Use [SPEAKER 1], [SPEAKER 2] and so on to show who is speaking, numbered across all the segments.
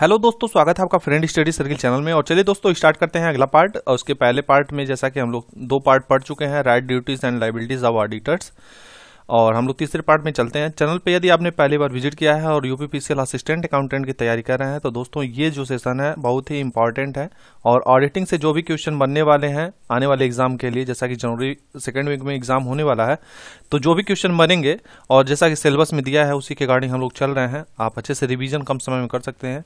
[SPEAKER 1] hello दोस्तों स्वागत है आपका फ्रेंड स्टडी सर्किल चैनल में और चलिए दोस्तों स्टार्ट करते हैं अगला पार्ट और उसके पहले पार्ट में जैसा कि हम लोग दो पार्ट पढ़ चुके हैं right duties and liabilities of auditors और हम लोग तीसरे पार्ट में चलते हैं चैनल पे यदि आपने पहली बार विजिट किया है और यूपीपीसीएल पी असिस्टेंट अकाउंटेंट की तैयारी कर रहे हैं तो दोस्तों ये जो सेशन है बहुत ही इंपॉर्टेंट है और ऑडिटिंग से जो भी क्वेश्चन बनने वाले हैं आने वाले एग्जाम के लिए जैसा कि जनवरी सेकेंड वीक में एग्जाम होने वाला है तो जो भी क्वेश्चन बनेंगे और जैसा कि सिलेबस में दिया है उसी के अकॉर्डिंग हम लोग चल रहे हैं आप अच्छे से रिविजन कम समय में कर सकते हैं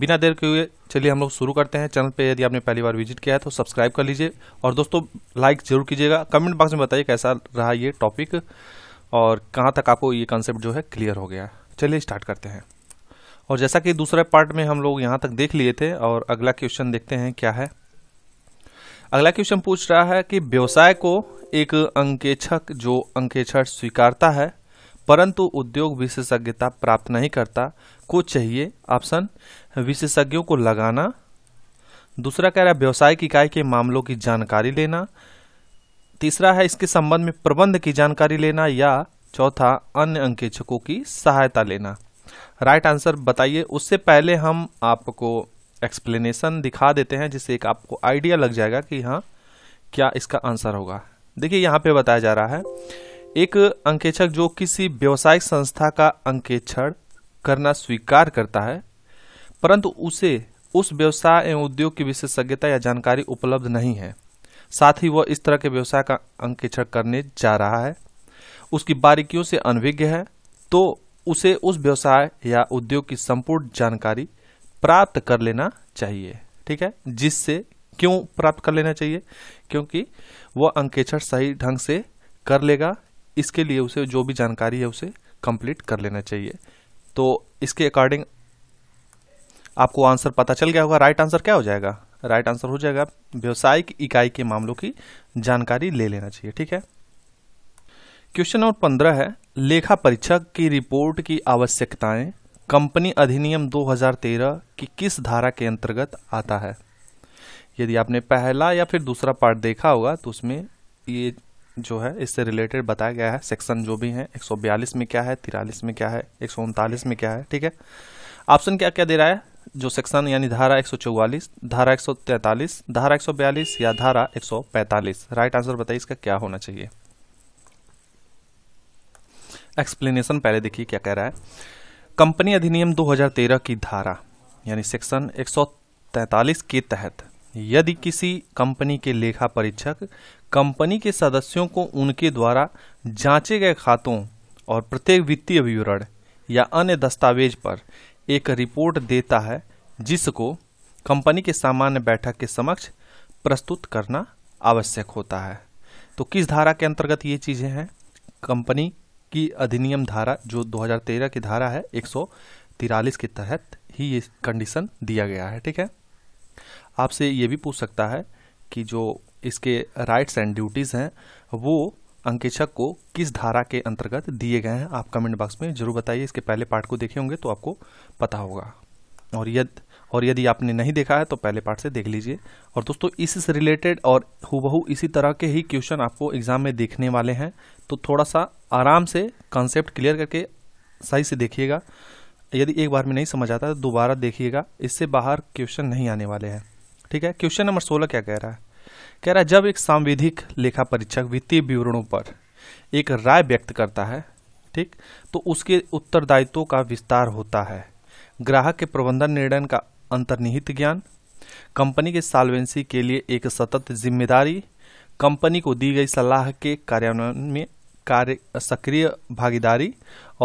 [SPEAKER 1] बिना देर के हुए चलिए हम लोग शुरू करते हैं चैनल पे यदि आपने पहली बार विजिट किया है तो सब्सक्राइब कर लीजिए और दोस्तों लाइक जरूर कीजिएगा कमेंट बॉक्स में बताइए कैसा रहा ये टॉपिक और कहाँ तक आपको ये कंसेप्ट जो है क्लियर हो गया चलिए स्टार्ट करते हैं और जैसा कि दूसरे पार्ट में हम लोग यहाँ तक देख लिए थे और अगला क्वेश्चन देखते हैं क्या है अगला क्वेश्चन पूछ रहा है कि व्यवसाय को एक अंकेक्षक जो अंकेक्षण स्वीकारता है परंतु उद्योग विशेषज्ञता प्राप्त नहीं करता को चाहिए ऑप्शन विशेषज्ञों को लगाना दूसरा कह रहा है व्यवसाय की इकाई के मामलों की जानकारी लेना तीसरा है इसके संबंध में प्रबंध की जानकारी लेना या चौथा अन्य अंकेक्षकों की सहायता लेना राइट आंसर बताइए उससे पहले हम आपको एक्सप्लेनेशन दिखा देते हैं जिससे एक आपको आइडिया लग जाएगा कि हाँ क्या इसका आंसर होगा देखिए यहाँ पे बताया जा रहा है एक अंकेक्षक जो किसी व्यवसायिक संस्था का अंकेक्षण करना स्वीकार करता है परंतु उसे उस व्यवसाय एवं उद्योग की विशेषज्ञता या जानकारी उपलब्ध नहीं है साथ ही वह इस तरह के व्यवसाय का अंकेक्षण करने जा रहा है उसकी बारीकियों से अनभिज्ञ है तो उसे उस व्यवसाय या उद्योग की संपूर्ण जानकारी प्राप्त कर लेना चाहिए ठीक है जिससे क्यों प्राप्त कर लेना चाहिए क्योंकि वह अंकेक्षण सही ढंग से कर लेगा इसके लिए उसे जो भी जानकारी है उसे कंप्लीट कर लेना चाहिए तो इसके अकॉर्डिंग आपको आंसर पता चल गया होगा राइट आंसर क्या हो जाएगा राइट आंसर हो जाएगा व्यवसायिक इकाई के मामलों की जानकारी ले लेना चाहिए ठीक है क्वेश्चन नंबर पंद्रह है लेखा परीक्षक की रिपोर्ट की आवश्यकताएं कंपनी अधिनियम 2013 की किस धारा के अंतर्गत आता है यदि आपने पहला या फिर दूसरा पार्ट देखा होगा तो उसमें ये जो है इससे रिलेटेड बताया गया है सेक्शन जो भी है 142 में क्या है तिरालीस में क्या है एक में क्या है ठीक है ऑप्शन क्या क्या दे रहा है जो सेक्शन यानी धारा 144, धारा 143, धारा 142 या धारा 145 राइट आंसर बताइए इसका क्या होना चाहिए एक्सप्लेनेशन पहले देखिए क्या कह रहा है कंपनी अधिनियम 2013 की धारा यानी सेक्शन 143 के तहत यदि किसी कंपनी के लेखा परीक्षक कंपनी के सदस्यों को उनके द्वारा जांचे गए खातों और प्रत्येक वित्तीय विवरण या अन्य दस्तावेज पर एक रिपोर्ट देता है जिसको कंपनी के सामान्य बैठक के समक्ष प्रस्तुत करना आवश्यक होता है तो किस धारा के अंतर्गत ये चीज़ें हैं कंपनी की अधिनियम धारा जो 2013 की धारा है एक के तहत ही ये कंडीशन दिया गया है ठीक है आपसे ये भी पूछ सकता है कि जो इसके राइट्स एंड ड्यूटीज़ हैं वो अंकेक्षक को किस धारा के अंतर्गत दिए गए हैं आप कमेंट बॉक्स में जरूर बताइए इसके पहले पार्ट को देखे होंगे तो आपको पता होगा और यद और यदि आपने नहीं देखा है तो पहले पार्ट से देख लीजिए और दोस्तों इससे रिलेटेड और हुबहू इसी तरह के ही क्वेश्चन आपको एग्जाम में देखने वाले हैं तो थोड़ा सा आराम से कॉन्सेप्ट क्लियर करके सही से देखिएगा यदि एक बार में नहीं समझ आता तो दोबारा देखिएगा इससे बाहर क्वेश्चन नहीं आने वाले हैं ठीक है क्वेश्चन नंबर सोलह क्या कह रहा है कह रहा है जब एक सांविधिक लेखा परीक्षक वित्तीय विवरणों पर एक राय व्यक्त करता है ठीक तो उसके उत्तरदायित्व का विस्तार होता है ग्राहक के प्रबंधन निर्णय का अंतर्निहित ज्ञान कंपनी के साल्वेंसी के लिए एक सतत जिम्मेदारी कंपनी को दी गई सलाह के कार्यान्वयन में कार्य सक्रिय भागीदारी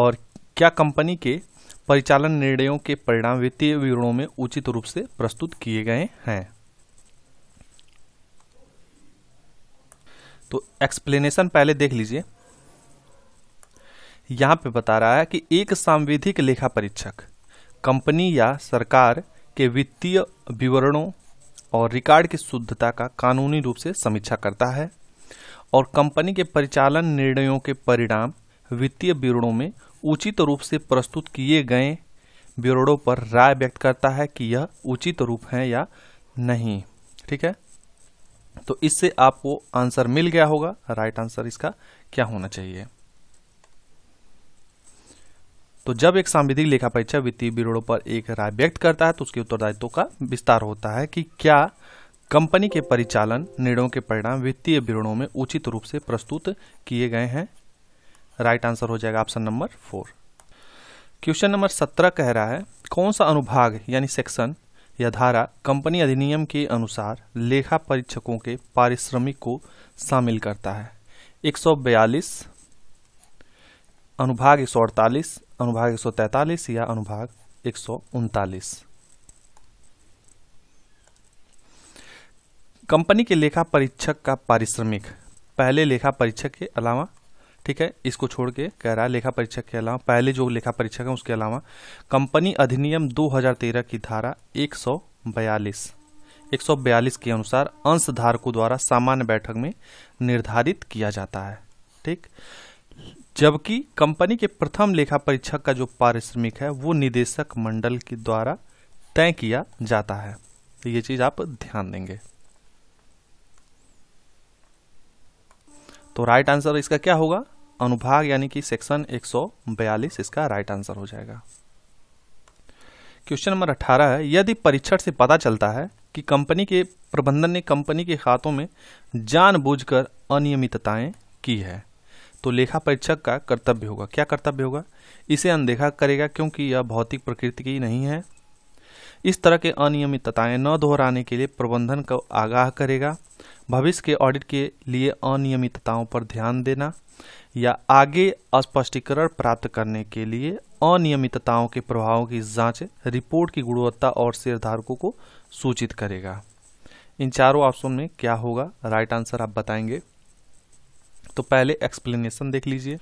[SPEAKER 1] और क्या कंपनी के परिचालन निर्णयों के परिणाम वित्तीय विवरणों में उचित रूप से प्रस्तुत किए गए हैं तो एक्सप्लेनेशन पहले देख लीजिए यहां पे बता रहा है कि एक सांविधिक लेखा परीक्षक कंपनी या सरकार के वित्तीय विवरणों और रिकॉर्ड की शुद्धता का कानूनी रूप से समीक्षा करता है और कंपनी के परिचालन निर्णयों के परिणाम वित्तीय विवरणों में उचित रूप से प्रस्तुत किए गए विवरणों पर राय व्यक्त करता है कि यह उचित रूप है या नहीं ठीक है तो इससे आपको आंसर मिल गया होगा राइट आंसर इसका क्या होना चाहिए तो जब एक सांविधिक लेखा परीक्षा वित्तीय ब्यूरो पर एक राय व्यक्त करता है तो उसके उत्तरदायित्व का विस्तार होता है कि क्या कंपनी के परिचालन निर्णयों के परिणाम वित्तीय ब्यूरो में उचित रूप से प्रस्तुत किए गए हैं राइट आंसर हो जाएगा option number four question number सत्रह कह रहा है कौन सा अनुभाग यानी सेक्शन या धारा कंपनी अधिनियम के अनुसार लेखा परीक्षकों के पारिश्रमिक को शामिल करता है 142 अनुभाग 148 अनुभाग 143 या अनुभाग एक कंपनी के लेखा परीक्षक का पारिश्रमिक पहले लेखा परीक्षक के अलावा ठीक है इसको छोड़ के कह रहा है लेखा परीक्षक के अलावा पहले जो लेखा परीक्षक है उसके अलावा कंपनी अधिनियम 2013 की धारा 142 142 के अनुसार अंशधारकों द्वारा सामान्य बैठक में निर्धारित किया जाता है ठीक जबकि कंपनी के प्रथम लेखा परीक्षक का जो पारिश्रमिक है वो निदेशक मंडल के द्वारा तय किया जाता है ये चीज आप ध्यान देंगे तो राइट आंसर इसका क्या होगा अनुभाग यानी कि सेक्शन 142 इसका राइट आंसर हो जाएगा क्वेश्चन नंबर 18 है यदि परीक्षण से पता चलता है कि कंपनी के प्रबंधन ने कंपनी के खातों में जानबूझकर अनियमितताएं की है तो लेखा परीक्षक का कर्तव्य होगा क्या कर्तव्य होगा इसे अनदेखा करेगा क्योंकि यह भौतिक प्रकृति की नहीं है इस तरह के अनियमितताएं न दोहराने के लिए प्रबंधन को आगाह करेगा भविष्य के ऑडिट के लिए अनियमितताओं पर ध्यान देना या आगे स्पष्टीकरण प्राप्त करने के लिए अनियमितताओं के प्रभावों की जांच रिपोर्ट की गुणवत्ता और शेयरधारकों को सूचित करेगा इन चारों ऑप्शन में क्या होगा राइट आंसर आप बताएंगे तो पहले एक्सप्लेनेशन देख लीजिए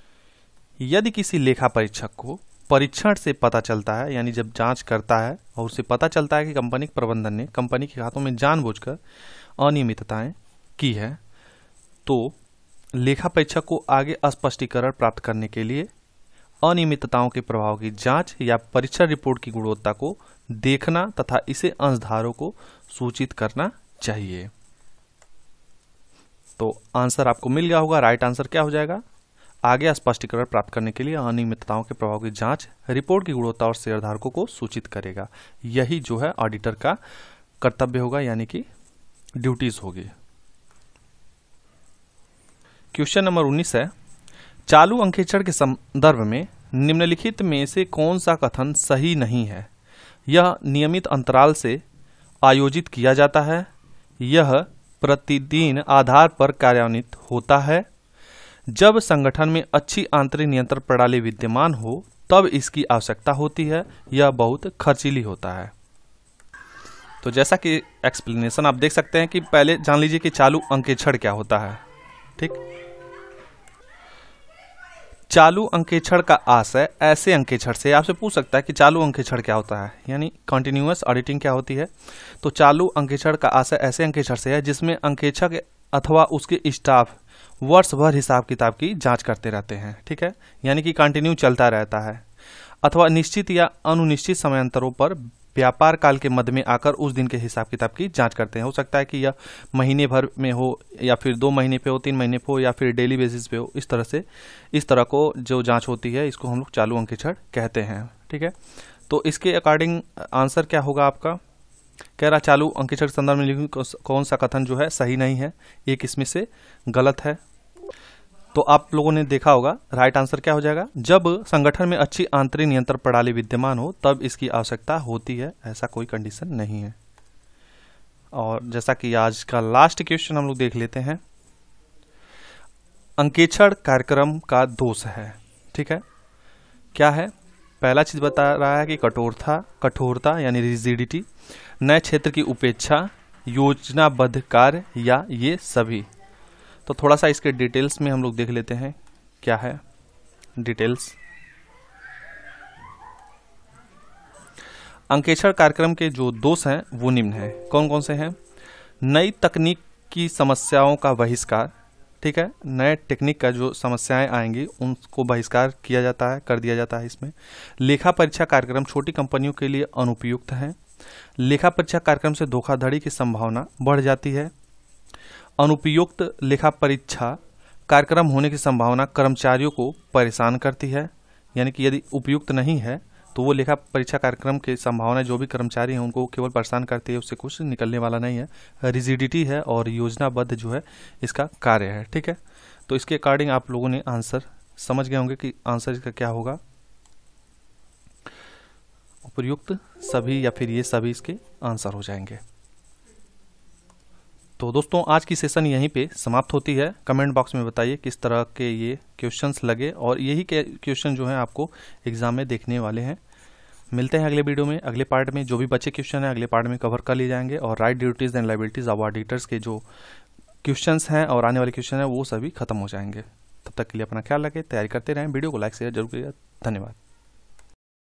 [SPEAKER 1] यदि किसी लेखा परीक्षक को परीक्षण से पता चलता है यानी जब जांच करता है और उसे पता चलता है कि कंपनी के प्रबंधन ने कंपनी के खातों में जानबूझकर अनियमितताएं की है तो लेखा परीक्षक को आगे स्पष्टीकरण प्राप्त करने के लिए अनियमितताओं के प्रभाव की जांच या परीक्षा रिपोर्ट की गुणवत्ता को देखना तथा इसे अंशधारों को सूचित करना चाहिए तो आंसर आपको मिल गया होगा राइट आंसर क्या हो जाएगा आगे स्पष्टीकरण प्राप्त करने के लिए अनियमितताओं के प्रभाव की जांच रिपोर्ट की गुणवत्ता और शेयरधारकों को सूचित करेगा यही जो है ऑडिटर का कर्तव्य होगा यानी कि ड्यूटीज होगी क्वेश्चन नंबर 19 है चालू अंकेक्षण के संदर्भ में निम्नलिखित में से कौन सा कथन सही नहीं है यह नियमित अंतराल से आयोजित किया जाता है यह प्रतिदिन आधार पर कार्यान्वित होता है जब संगठन में अच्छी आंतरिक नियंत्रण प्रणाली विद्यमान हो तब इसकी आवश्यकता होती है यह बहुत खर्चीली होता है तो जैसा कि एक्सप्लेनेशन आप देख सकते हैं कि पहले जान लीजिए कि चालू अंकेक्षण क्या होता है ठीक चालू अंकेक्षण का आशय ऐसे अंकेक्षण से आपसे पूछ सकता है कि चालू अंकेक्षण क्या होता है यानी कंटिन्यूअस ऑडिटिंग क्या होती है तो चालू अंकेक्षण का आशय ऐसे अंकेक्षण से है जिसमें अंकेक्षक अथवा उसके स्टाफ वर्ष भर हिसाब किताब की जांच करते रहते हैं ठीक है यानी कि कंटिन्यू चलता रहता है अथवा निश्चित या अनुनिश्चित समयांतरों पर व्यापार काल के मध्य में आकर उस दिन के हिसाब किताब की जांच करते हैं हो सकता है कि यह महीने भर में हो या फिर दो महीने पे हो तीन महीने पे हो या फिर डेली बेसिस पे हो इस तरह से इस तरह को जो जांच होती है इसको हम लोग चालू अंक छड़ कहते हैं ठीक है तो इसके अकॉर्डिंग आंसर क्या होगा आपका कह रहा चालू अंकिक्षर संदर्भ में लिखी कौन सा कथन जो है सही नहीं है ये किसमें से गलत है तो आप लोगों ने देखा होगा राइट आंसर क्या हो जाएगा जब संगठन में अच्छी आंतरिक नियंत्रण प्रणाली विद्यमान हो तब इसकी आवश्यकता होती है ऐसा कोई कंडीशन नहीं है और जैसा कि आज का लास्ट क्वेश्चन हम लोग देख लेते हैं अंकेक्षण कार्यक्रम का दोष है ठीक है क्या है पहला चीज बता रहा है कि कठोरता कठोरता यानी रिजिडिटी नए क्षेत्र की उपेक्षा योजनाबद्ध कार्य या ये सभी तो थोड़ा सा इसके डिटेल्स में हम लोग देख लेते हैं क्या है डिटेल्स अंकेक्षर कार्यक्रम के जो दोष हैं वो निम्न हैं कौन कौन से हैं नई तकनीक की समस्याओं का बहिष्कार ठीक है नए टेक्निक का जो समस्याएं आएंगी उनको बहिष्कार किया जाता है कर दिया जाता है इसमें लेखा परीक्षा कार्यक्रम छोटी कंपनियों के लिए अनुपयुक्त हैं लेखा परीक्षा कार्यक्रम से धोखाधड़ी की संभावना बढ़ जाती है अनुपयुक्त लेखा परीक्षा कार्यक्रम होने की संभावना कर्मचारियों को परेशान करती है यानी कि यदि उपयुक्त नहीं है तो वो लेखा परीक्षा कार्यक्रम की संभावना जो भी कर्मचारी हैं उनको केवल परेशान करती है उससे कुछ निकलने वाला नहीं है रिजिडिटी है और योजनाबद्ध जो है इसका कार्य है ठीक है तो इसके अकॉर्डिंग आप लोगों ने आंसर समझ गए होंगे कि आंसर इसका क्या होगा उपयुक्त सभी या फिर ये सभी इसके आंसर हो जाएंगे तो दोस्तों आज की सेशन यहीं पे समाप्त होती है कमेंट बॉक्स में बताइए किस तरह के ये क्वेश्चंस लगे और यही क्वेश्चन जो हैं आपको एग्जाम में देखने वाले हैं मिलते हैं अगले वीडियो में अगले पार्ट में जो भी बचे क्वेश्चन हैं अगले पार्ट में कवर कर लिए जाएंगे और right duties and liabilities of auditors के जो क्वेश्चन हैं और आने वाले क्वेश्चन हैं वो सभी खत्म हो जाएंगे तब तक के लिए अपना ख्याल रखें तैयारी करते रहें वीडियो को लाइक शेयर जरूर करिए धन्यवाद